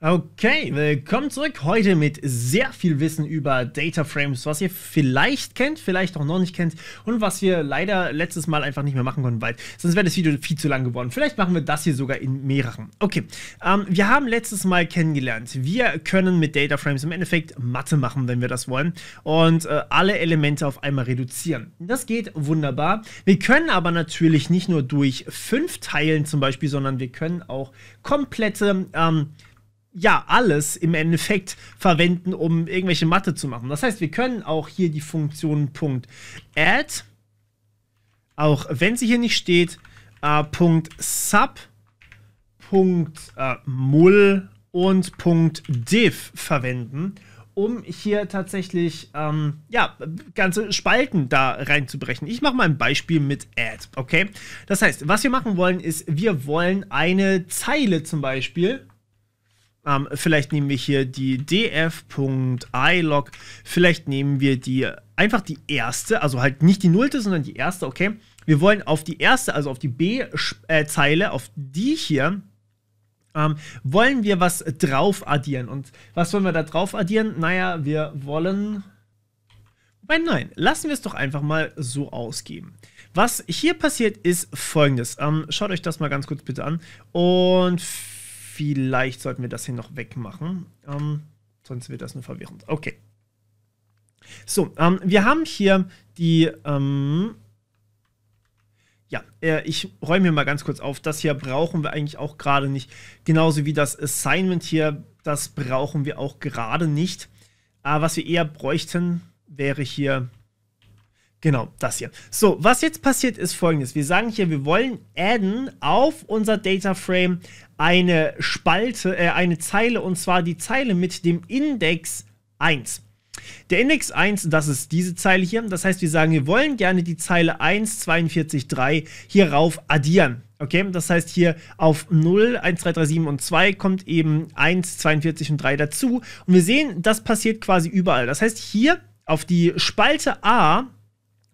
Okay, willkommen zurück. Heute mit sehr viel Wissen über Data Frames, was ihr vielleicht kennt, vielleicht auch noch nicht kennt und was wir leider letztes Mal einfach nicht mehr machen konnten, weil sonst wäre das Video viel zu lang geworden. Vielleicht machen wir das hier sogar in mehreren. Okay, ähm, wir haben letztes Mal kennengelernt, wir können mit Data Frames im Endeffekt Mathe machen, wenn wir das wollen und äh, alle Elemente auf einmal reduzieren. Das geht wunderbar. Wir können aber natürlich nicht nur durch fünf Teilen zum Beispiel, sondern wir können auch komplette... Ähm, ja, alles im Endeffekt verwenden, um irgendwelche Mathe zu machen. Das heißt, wir können auch hier die Funktion Punkt .add, auch wenn sie hier nicht steht, äh, Punkt .sub, Punkt äh, .mul und Punkt .div verwenden, um hier tatsächlich ähm, ja, ganze Spalten da reinzubrechen. Ich mache mal ein Beispiel mit Add, okay? Das heißt, was wir machen wollen, ist, wir wollen eine Zeile zum Beispiel ähm, vielleicht nehmen wir hier die df.ilog, vielleicht nehmen wir die einfach die erste, also halt nicht die nullte, sondern die erste, okay. Wir wollen auf die erste, also auf die B-Zeile, äh, auf die hier, ähm, wollen wir was drauf addieren. Und was wollen wir da drauf addieren? Naja, wir wollen... Wobei nein, lassen wir es doch einfach mal so ausgeben. Was hier passiert ist folgendes. Ähm, schaut euch das mal ganz kurz bitte an. Und Vielleicht sollten wir das hier noch wegmachen. Ähm, sonst wird das nur verwirrend. Okay. So, ähm, wir haben hier die. Ähm, ja, äh, ich räume hier mal ganz kurz auf. Das hier brauchen wir eigentlich auch gerade nicht. Genauso wie das Assignment hier, das brauchen wir auch gerade nicht. Aber äh, was wir eher bräuchten, wäre hier Genau, das hier. So, was jetzt passiert ist folgendes. Wir sagen hier, wir wollen adden auf unser Data Frame eine Spalte, äh, eine Zeile und zwar die Zeile mit dem Index 1. Der Index 1, das ist diese Zeile hier. Das heißt, wir sagen, wir wollen gerne die Zeile 1, 42, 3 hierauf addieren. Okay, das heißt hier auf 0, 1, 3, 3, 7 und 2 kommt eben 1, 42 und 3 dazu. Und wir sehen, das passiert quasi überall. Das heißt, hier auf die Spalte A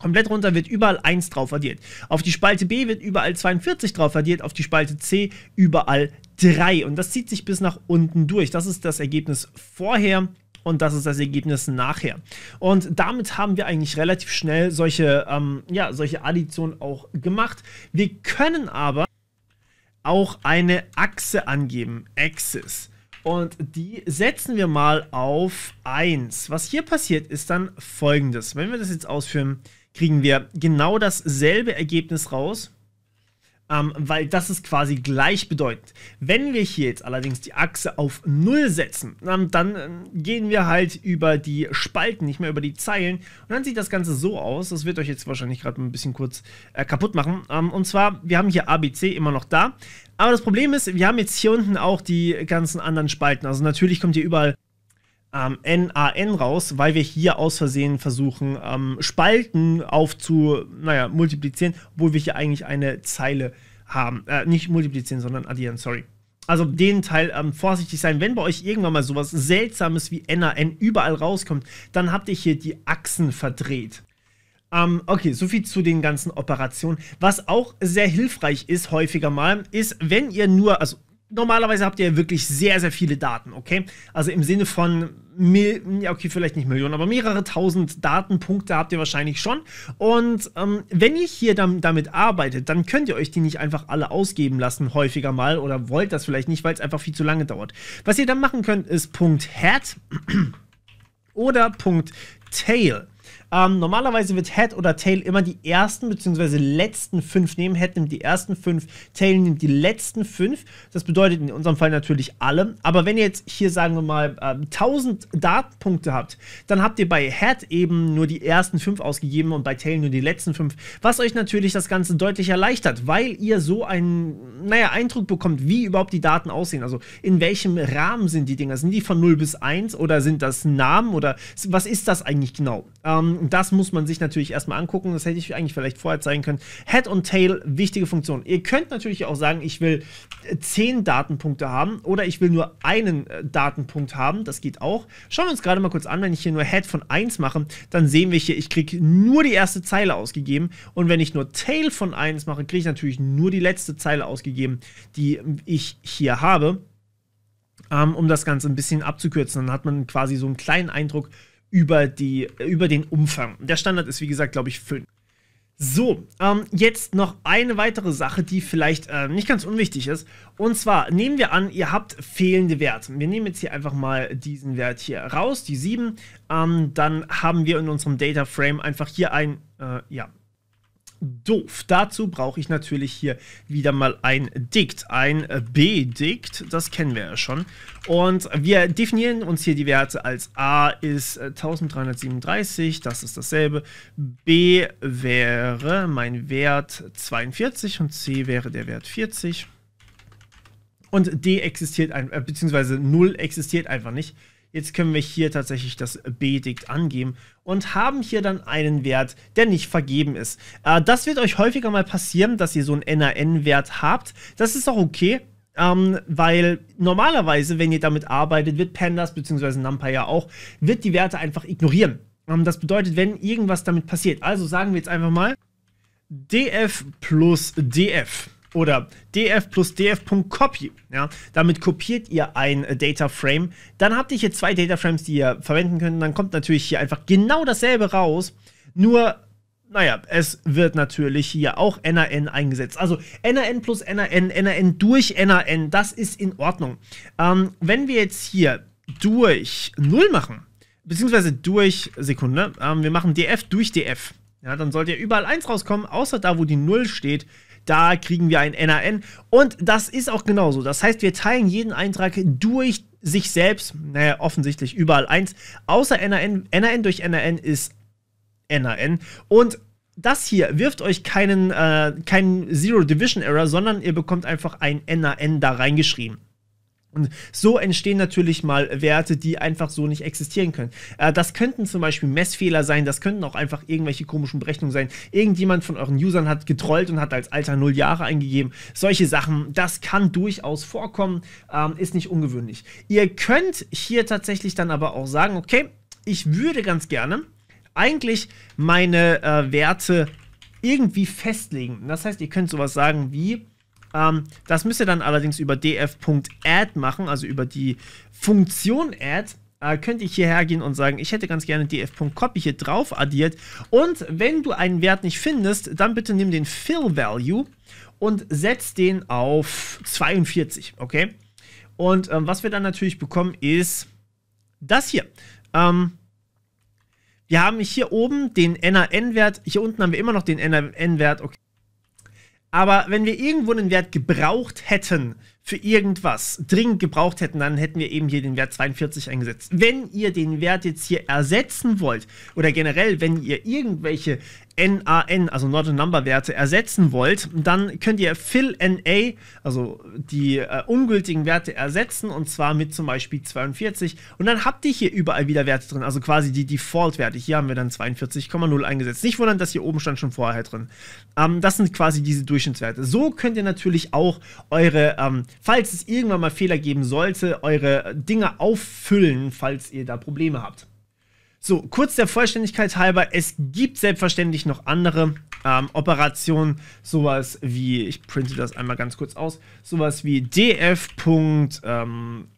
Komplett runter wird überall 1 drauf addiert. Auf die Spalte B wird überall 42 drauf addiert, auf die Spalte C überall 3. Und das zieht sich bis nach unten durch. Das ist das Ergebnis vorher und das ist das Ergebnis nachher. Und damit haben wir eigentlich relativ schnell solche, ähm, ja, solche Addition auch gemacht. Wir können aber auch eine Achse angeben, Axis. Und die setzen wir mal auf 1. Was hier passiert, ist dann folgendes. Wenn wir das jetzt ausführen, kriegen wir genau dasselbe Ergebnis raus, ähm, weil das ist quasi gleichbedeutend. Wenn wir hier jetzt allerdings die Achse auf 0 setzen, ähm, dann ähm, gehen wir halt über die Spalten, nicht mehr über die Zeilen. Und dann sieht das Ganze so aus, das wird euch jetzt wahrscheinlich gerade ein bisschen kurz äh, kaputt machen. Ähm, und zwar, wir haben hier ABC immer noch da. Aber das Problem ist, wir haben jetzt hier unten auch die ganzen anderen Spalten. Also natürlich kommt hier überall ähm, NAN raus, weil wir hier aus Versehen versuchen, ähm, Spalten aufzu, naja, multiplizieren, obwohl wir hier eigentlich eine Zeile haben. Äh, nicht multiplizieren, sondern addieren, sorry. Also den Teil ähm, vorsichtig sein. Wenn bei euch irgendwann mal sowas Seltsames wie NAN überall rauskommt, dann habt ihr hier die Achsen verdreht. Ähm, okay, soviel zu den ganzen Operationen. Was auch sehr hilfreich ist, häufiger mal, ist, wenn ihr nur, also normalerweise habt ihr ja wirklich sehr, sehr viele Daten, okay? Also im Sinne von, ja, okay, vielleicht nicht Millionen, aber mehrere tausend Datenpunkte habt ihr wahrscheinlich schon. Und ähm, wenn ihr hier dann, damit arbeitet, dann könnt ihr euch die nicht einfach alle ausgeben lassen, häufiger mal, oder wollt das vielleicht nicht, weil es einfach viel zu lange dauert. Was ihr dann machen könnt, ist Punkt Head oder Punkt Tail. Ähm, normalerweise wird Head oder Tail immer die ersten bzw. letzten fünf nehmen. Head nimmt die ersten fünf, Tail nimmt die letzten fünf. Das bedeutet in unserem Fall natürlich alle. Aber wenn ihr jetzt hier, sagen wir mal, äh, 1000 Datenpunkte habt, dann habt ihr bei Head eben nur die ersten fünf ausgegeben und bei Tail nur die letzten fünf. Was euch natürlich das Ganze deutlich erleichtert, weil ihr so einen, naja, Eindruck bekommt, wie überhaupt die Daten aussehen. Also in welchem Rahmen sind die Dinger? Sind die von 0 bis 1 oder sind das Namen oder was ist das eigentlich genau? Ähm, und das muss man sich natürlich erstmal angucken. Das hätte ich eigentlich vielleicht vorher zeigen können. Head und Tail, wichtige Funktion. Ihr könnt natürlich auch sagen, ich will 10 äh, Datenpunkte haben oder ich will nur einen äh, Datenpunkt haben. Das geht auch. Schauen wir uns gerade mal kurz an. Wenn ich hier nur Head von 1 mache, dann sehen wir hier, ich kriege nur die erste Zeile ausgegeben. Und wenn ich nur Tail von 1 mache, kriege ich natürlich nur die letzte Zeile ausgegeben, die äh, ich hier habe ähm, um das Ganze ein bisschen abzukürzen. Dann hat man quasi so einen kleinen Eindruck über, die, über den Umfang. Der Standard ist, wie gesagt, glaube ich, 5. So, ähm, jetzt noch eine weitere Sache, die vielleicht äh, nicht ganz unwichtig ist. Und zwar nehmen wir an, ihr habt fehlende Werte. Wir nehmen jetzt hier einfach mal diesen Wert hier raus, die 7. Ähm, dann haben wir in unserem Data Frame einfach hier ein, äh, ja, doof. Dazu brauche ich natürlich hier wieder mal ein Dikt, ein b dikt das kennen wir ja schon. Und wir definieren uns hier die Werte als A ist 1337, äh, das ist dasselbe, B wäre mein Wert 42 und C wäre der Wert 40. Und D existiert, ein, äh, beziehungsweise 0 existiert einfach nicht. Jetzt können wir hier tatsächlich das B-Dikt angeben und haben hier dann einen Wert, der nicht vergeben ist. Äh, das wird euch häufiger mal passieren, dass ihr so einen NAN-Wert habt. Das ist auch okay. Ähm, weil normalerweise, wenn ihr damit arbeitet, wird Pandas bzw. NumPy ja auch, wird die Werte einfach ignorieren. Ähm, das bedeutet, wenn irgendwas damit passiert, also sagen wir jetzt einfach mal df plus df oder df plus df.copy. Ja, damit kopiert ihr ein äh, Data Frame. Dann habt ihr hier zwei Data Frames, die ihr verwenden könnt. Dann kommt natürlich hier einfach genau dasselbe raus. Nur, naja, es wird natürlich hier auch NAN eingesetzt. Also NAN plus NAN, NAN durch NAN, das ist in Ordnung. Ähm, wenn wir jetzt hier durch 0 machen, beziehungsweise durch Sekunde, ähm, wir machen df durch df. Ja, dann sollte ja überall 1 rauskommen, außer da, wo die 0 steht. Da kriegen wir ein NAN. Und das ist auch genauso. Das heißt, wir teilen jeden Eintrag durch sich selbst, naja, offensichtlich überall eins, außer NAN. NAN durch NAN ist NAN. Und das hier wirft euch keinen, äh, keinen Zero Division Error, sondern ihr bekommt einfach ein NAN da reingeschrieben. Und so entstehen natürlich mal Werte, die einfach so nicht existieren können. Äh, das könnten zum Beispiel Messfehler sein, das könnten auch einfach irgendwelche komischen Berechnungen sein. Irgendjemand von euren Usern hat getrollt und hat als Alter 0 Jahre eingegeben. Solche Sachen, das kann durchaus vorkommen, ähm, ist nicht ungewöhnlich. Ihr könnt hier tatsächlich dann aber auch sagen, okay, ich würde ganz gerne eigentlich meine äh, Werte irgendwie festlegen. Das heißt, ihr könnt sowas sagen wie ähm, das müsst ihr dann allerdings über df.add machen, also über die Funktion add äh, könnte ich hierher gehen und sagen, ich hätte ganz gerne df.copy hier drauf addiert. Und wenn du einen Wert nicht findest, dann bitte nimm den fill-value und setz den auf 42, okay? Und ähm, was wir dann natürlich bekommen, ist das hier. Ähm, wir haben hier oben den NAN-Wert, hier unten haben wir immer noch den NAN-Wert, okay? Aber wenn wir irgendwo einen Wert gebraucht hätten für irgendwas dringend gebraucht hätten, dann hätten wir eben hier den Wert 42 eingesetzt. Wenn ihr den Wert jetzt hier ersetzen wollt oder generell, wenn ihr irgendwelche NAN, also Not a Number Werte ersetzen wollt, dann könnt ihr fill NA, also die äh, ungültigen Werte ersetzen und zwar mit zum Beispiel 42 und dann habt ihr hier überall wieder Werte drin, also quasi die Default Werte. Hier haben wir dann 42,0 eingesetzt. Nicht wundern, dass hier oben stand schon vorher drin. Ähm, das sind quasi diese Durchschnittswerte. So könnt ihr natürlich auch eure ähm, falls es irgendwann mal Fehler geben sollte, eure Dinge auffüllen, falls ihr da Probleme habt. So, kurz der Vollständigkeit halber, es gibt selbstverständlich noch andere ähm, Operationen, sowas wie, ich printe das einmal ganz kurz aus, sowas wie df.equals, Ähm,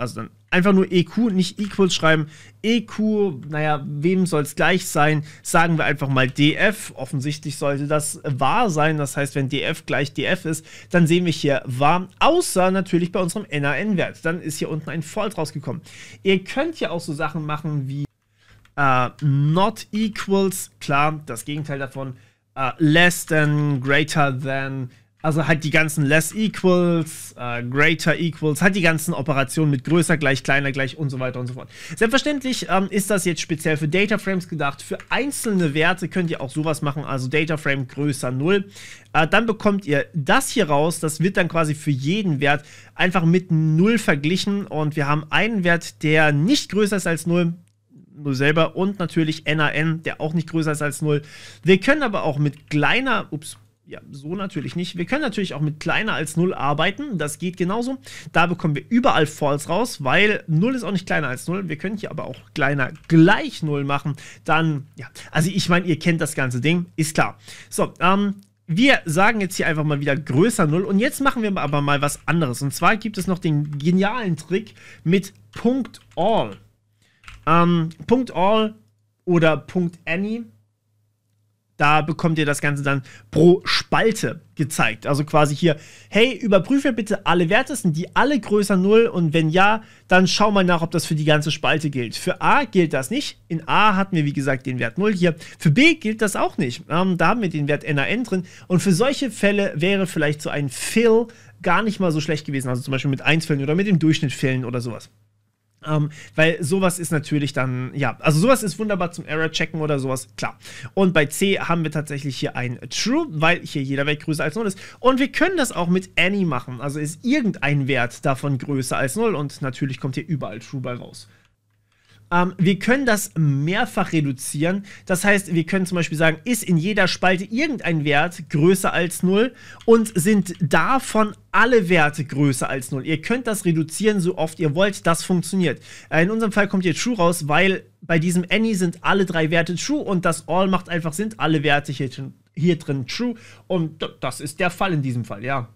also dann einfach nur EQ, nicht Equals schreiben. EQ, naja, wem soll es gleich sein? Sagen wir einfach mal DF. Offensichtlich sollte das wahr sein. Das heißt, wenn DF gleich DF ist, dann sehen wir hier wahr. Außer natürlich bei unserem NAN-Wert. Dann ist hier unten ein Fault rausgekommen. Ihr könnt ja auch so Sachen machen wie äh, not equals, klar, das Gegenteil davon. Uh, less than, greater than, also halt die ganzen Less Equals, äh, Greater Equals, halt die ganzen Operationen mit größer gleich, kleiner gleich und so weiter und so fort. Selbstverständlich ähm, ist das jetzt speziell für Data Frames gedacht. Für einzelne Werte könnt ihr auch sowas machen, also Data Frame größer 0. Äh, dann bekommt ihr das hier raus. Das wird dann quasi für jeden Wert einfach mit 0 verglichen. Und wir haben einen Wert, der nicht größer ist als 0 nur selber und natürlich NAN, der auch nicht größer ist als 0. Wir können aber auch mit kleiner, ups, ja, so natürlich nicht. Wir können natürlich auch mit kleiner als 0 arbeiten. Das geht genauso. Da bekommen wir überall False raus, weil 0 ist auch nicht kleiner als 0. Wir können hier aber auch kleiner gleich 0 machen. Dann, ja, also ich meine, ihr kennt das ganze Ding, ist klar. So, ähm, wir sagen jetzt hier einfach mal wieder größer 0 und jetzt machen wir aber mal was anderes. Und zwar gibt es noch den genialen Trick mit Punkt All. Ähm, Punkt All oder Punkt Any da bekommt ihr das Ganze dann pro Spalte gezeigt. Also quasi hier, hey, überprüfe bitte alle Werte, sind die alle größer 0 und wenn ja, dann schau mal nach, ob das für die ganze Spalte gilt. Für A gilt das nicht. In A hatten wir, wie gesagt, den Wert 0 hier. Für B gilt das auch nicht. Ähm, da haben wir den Wert NAN drin. Und für solche Fälle wäre vielleicht so ein Fill gar nicht mal so schlecht gewesen. Also zum Beispiel mit 1 fällen oder mit dem Durchschnitt fällen oder sowas. Ähm, weil sowas ist natürlich dann, ja, also sowas ist wunderbar zum Error-Checken oder sowas, klar. Und bei C haben wir tatsächlich hier ein True, weil hier jeder Wert größer als 0 ist. Und wir können das auch mit Any machen, also ist irgendein Wert davon größer als 0 und natürlich kommt hier überall True bei raus. Ähm, wir können das mehrfach reduzieren. Das heißt, wir können zum Beispiel sagen, ist in jeder Spalte irgendein Wert größer als 0 und sind davon alle Werte größer als 0. Ihr könnt das reduzieren, so oft ihr wollt. Das funktioniert. Äh, in unserem Fall kommt hier True raus, weil bei diesem Any sind alle drei Werte True und das All macht einfach sind alle Werte hier, hier drin True. Und das ist der Fall in diesem Fall, ja.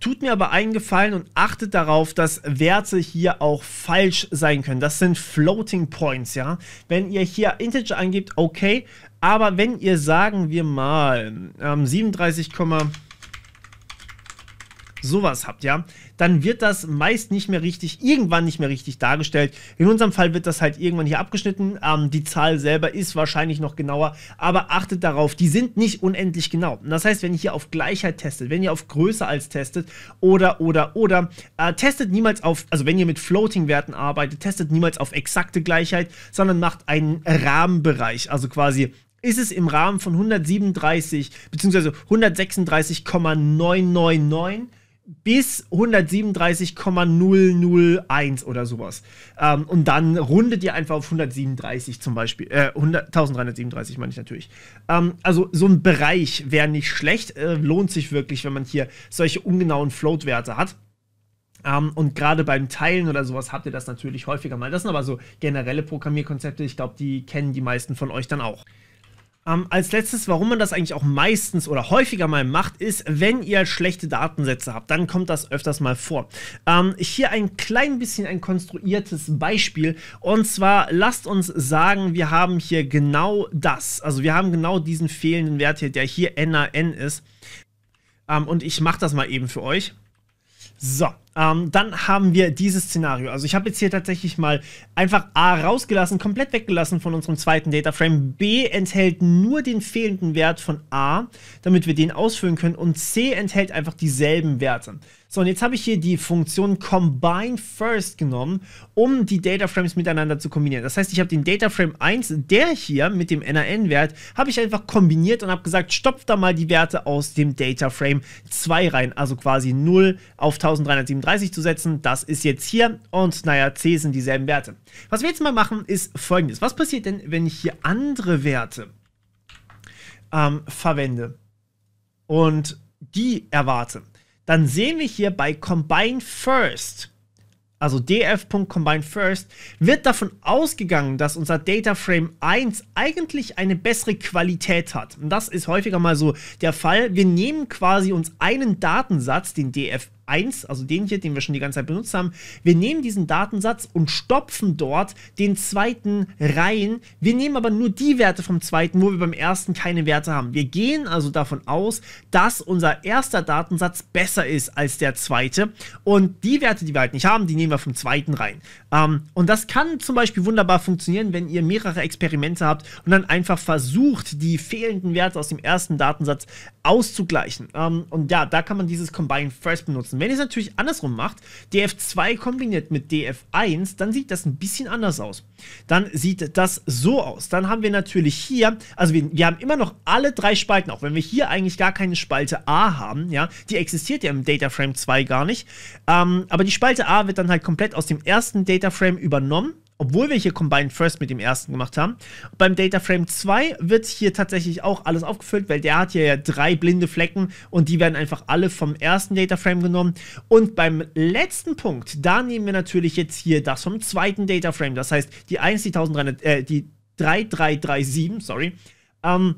Tut mir aber einen Gefallen und achtet darauf, dass Werte hier auch falsch sein können. Das sind Floating Points, ja. Wenn ihr hier Integer angebt, okay. Aber wenn ihr, sagen wir mal, ähm, 37, sowas habt, ja, dann wird das meist nicht mehr richtig, irgendwann nicht mehr richtig dargestellt. In unserem Fall wird das halt irgendwann hier abgeschnitten. Ähm, die Zahl selber ist wahrscheinlich noch genauer, aber achtet darauf, die sind nicht unendlich genau. Und das heißt, wenn ihr hier auf Gleichheit testet, wenn ihr auf Größe als testet oder, oder, oder, äh, testet niemals auf, also wenn ihr mit Floating-Werten arbeitet, testet niemals auf exakte Gleichheit, sondern macht einen Rahmenbereich, also quasi ist es im Rahmen von 137 bzw. 136,999 bis 137,001 oder sowas. Ähm, und dann rundet ihr einfach auf 137 zum Beispiel. Äh, 100, 1337 meine ich natürlich. Ähm, also so ein Bereich wäre nicht schlecht. Äh, lohnt sich wirklich, wenn man hier solche ungenauen Float-Werte hat. Um, ähm, und gerade beim Teilen oder sowas habt ihr das natürlich häufiger mal. Das sind aber so generelle Programmierkonzepte. Ich glaube, die kennen die meisten von euch dann auch. Ähm, als letztes, warum man das eigentlich auch meistens oder häufiger mal macht, ist, wenn ihr schlechte Datensätze habt, dann kommt das öfters mal vor. Ähm, hier ein klein bisschen ein konstruiertes Beispiel. Und zwar lasst uns sagen, wir haben hier genau das. Also wir haben genau diesen fehlenden Wert hier, der hier NaN ist. Ähm, und ich mache das mal eben für euch. So, ähm, dann haben wir dieses Szenario. Also ich habe jetzt hier tatsächlich mal einfach A rausgelassen, komplett weggelassen von unserem zweiten Dataframe. B enthält nur den fehlenden Wert von A, damit wir den ausführen können. Und C enthält einfach dieselben Werte. So, und jetzt habe ich hier die Funktion Combine First genommen, um die Dataframes miteinander zu kombinieren. Das heißt, ich habe den Dataframe 1, der hier mit dem NAN-Wert, habe ich einfach kombiniert und habe gesagt, stopf da mal die Werte aus dem Dataframe 2 rein. Also quasi 0 auf 1337 30 zu setzen. Das ist jetzt hier und naja, C sind dieselben Werte. Was wir jetzt mal machen, ist folgendes. Was passiert denn, wenn ich hier andere Werte ähm, verwende und die erwarte? Dann sehen wir hier bei Combine First, also df.combine first, wird davon ausgegangen, dass unser Data Frame 1 eigentlich eine bessere Qualität hat. Und das ist häufiger mal so der Fall. Wir nehmen quasi uns einen Datensatz, den df 1, also den hier, den wir schon die ganze Zeit benutzt haben. Wir nehmen diesen Datensatz und stopfen dort den zweiten rein. Wir nehmen aber nur die Werte vom zweiten, wo wir beim ersten keine Werte haben. Wir gehen also davon aus, dass unser erster Datensatz besser ist als der zweite. Und die Werte, die wir halt nicht haben, die nehmen wir vom zweiten rein. Ähm, und das kann zum Beispiel wunderbar funktionieren, wenn ihr mehrere Experimente habt und dann einfach versucht, die fehlenden Werte aus dem ersten Datensatz auszugleichen. Ähm, und ja, da kann man dieses Combine First benutzen lassen. Wenn ihr es natürlich andersrum macht, DF2 kombiniert mit DF1, dann sieht das ein bisschen anders aus. Dann sieht das so aus. Dann haben wir natürlich hier, also wir, wir haben immer noch alle drei Spalten, auch wenn wir hier eigentlich gar keine Spalte A haben, ja, die existiert ja im Dataframe 2 gar nicht. Ähm, aber die Spalte A wird dann halt komplett aus dem ersten Dataframe übernommen obwohl wir hier Combined First mit dem ersten gemacht haben. Beim Data Frame 2 wird hier tatsächlich auch alles aufgefüllt, weil der hat hier ja drei blinde Flecken und die werden einfach alle vom ersten Data Frame genommen. Und beim letzten Punkt, da nehmen wir natürlich jetzt hier das vom zweiten Data Frame. Das heißt, die 1, die 1300, äh, die 3337, sorry, ähm,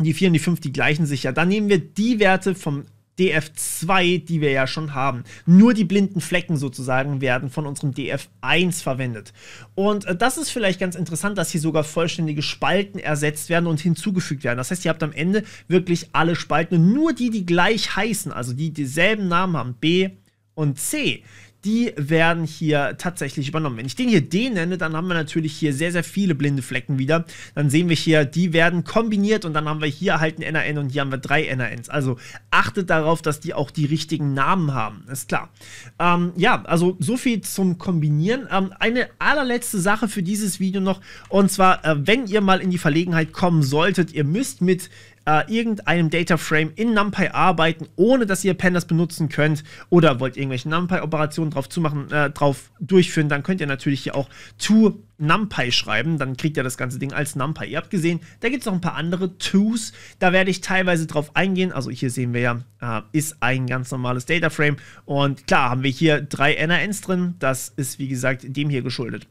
die 4 und die 5, die gleichen sich ja. Dann nehmen wir die Werte vom DF2, die wir ja schon haben. Nur die blinden Flecken sozusagen werden von unserem DF1 verwendet. Und äh, das ist vielleicht ganz interessant, dass hier sogar vollständige Spalten ersetzt werden und hinzugefügt werden. Das heißt, ihr habt am Ende wirklich alle Spalten und nur die, die gleich heißen, also die dieselben Namen haben, B und C, die werden hier tatsächlich übernommen. Wenn ich den hier D nenne, dann haben wir natürlich hier sehr, sehr viele blinde Flecken wieder. Dann sehen wir hier, die werden kombiniert und dann haben wir hier halt ein NRN und hier haben wir drei NRNs. Also achtet darauf, dass die auch die richtigen Namen haben, ist klar. Ähm, ja, also so viel zum Kombinieren. Ähm, eine allerletzte Sache für dieses Video noch und zwar, äh, wenn ihr mal in die Verlegenheit kommen solltet, ihr müsst mit äh, irgendeinem Frame in NumPy arbeiten, ohne dass ihr Pandas benutzen könnt oder wollt irgendwelche NumPy-Operationen drauf, äh, drauf durchführen, dann könnt ihr natürlich hier auch to NumPy schreiben, dann kriegt ihr das ganze Ding als NumPy. Ihr habt gesehen, da gibt es noch ein paar andere Tools, da werde ich teilweise drauf eingehen. Also hier sehen wir ja, äh, ist ein ganz normales Data Frame und klar haben wir hier drei NRNs drin, das ist wie gesagt dem hier geschuldet.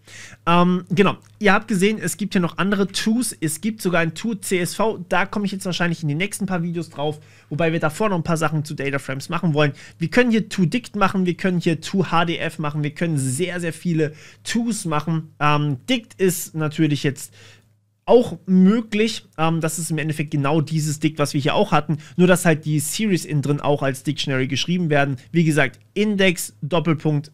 Ähm, genau, ihr habt gesehen, es gibt hier noch andere Tools, es gibt sogar ein Tool CSV, da komme ich jetzt wahrscheinlich in den nächsten paar Videos drauf, wobei wir davor noch ein paar Sachen zu Data Frames machen wollen. Wir können hier ToDict machen, wir können hier ToHDF machen, wir können sehr, sehr viele Tools machen, ähm, Dict ist natürlich jetzt auch möglich. Ähm, das ist im Endeffekt genau dieses Dict, was wir hier auch hatten. Nur, dass halt die Series innen drin auch als Dictionary geschrieben werden. Wie gesagt, Index, Doppelpunkt,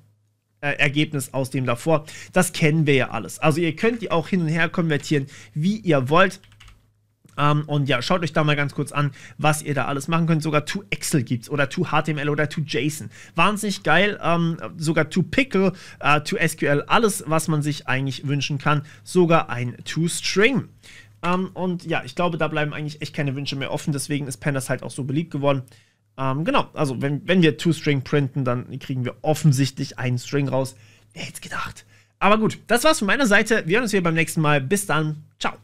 äh, Ergebnis aus dem davor. Das kennen wir ja alles. Also ihr könnt die auch hin und her konvertieren, wie ihr wollt. Ähm, und ja, schaut euch da mal ganz kurz an, was ihr da alles machen könnt. Sogar To Excel es oder To HTML oder To JSON. Wahnsinnig geil. Ähm, sogar To Pickle, äh, To SQL, alles, was man sich eigentlich wünschen kann. Sogar ein To String. Ähm, und ja, ich glaube, da bleiben eigentlich echt keine Wünsche mehr offen. Deswegen ist Pandas halt auch so beliebt geworden. Ähm, genau, also wenn, wenn wir To-String printen, dann kriegen wir offensichtlich einen String raus. Wer hätte gedacht? Aber gut, das war's von meiner Seite. Wir hören uns wieder beim nächsten Mal. Bis dann. Ciao.